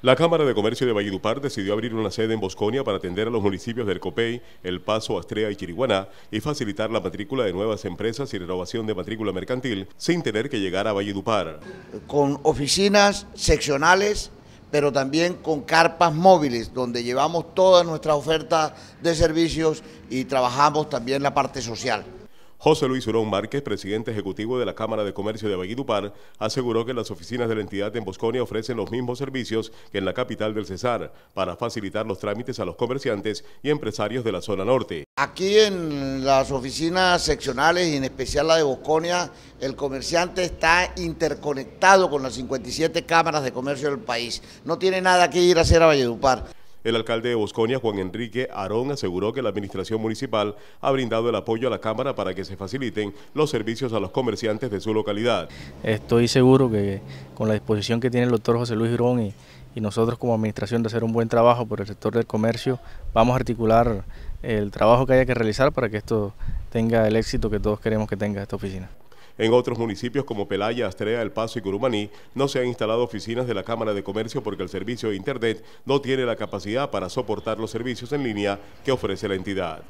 La Cámara de Comercio de Valledupar decidió abrir una sede en Bosconia para atender a los municipios del Copey, El Paso, Astrea y Chiriguaná y facilitar la matrícula de nuevas empresas y renovación de matrícula mercantil sin tener que llegar a Valledupar. Con oficinas seccionales, pero también con carpas móviles, donde llevamos toda nuestra oferta de servicios y trabajamos también la parte social. José Luis Urón Márquez, presidente ejecutivo de la Cámara de Comercio de Valledupar, aseguró que las oficinas de la entidad en Bosconia ofrecen los mismos servicios que en la capital del Cesar para facilitar los trámites a los comerciantes y empresarios de la zona norte. Aquí en las oficinas seccionales y en especial la de Bosconia, el comerciante está interconectado con las 57 cámaras de comercio del país. No tiene nada que ir a hacer a Valledupar. El alcalde de Bosconia, Juan Enrique Arón, aseguró que la administración municipal ha brindado el apoyo a la Cámara para que se faciliten los servicios a los comerciantes de su localidad. Estoy seguro que con la disposición que tiene el doctor José Luis Girón y, y nosotros como administración de hacer un buen trabajo por el sector del comercio, vamos a articular el trabajo que haya que realizar para que esto tenga el éxito que todos queremos que tenga esta oficina. En otros municipios como Pelaya, Astrea, El Paso y Curumaní no se han instalado oficinas de la Cámara de Comercio porque el servicio de Internet no tiene la capacidad para soportar los servicios en línea que ofrece la entidad.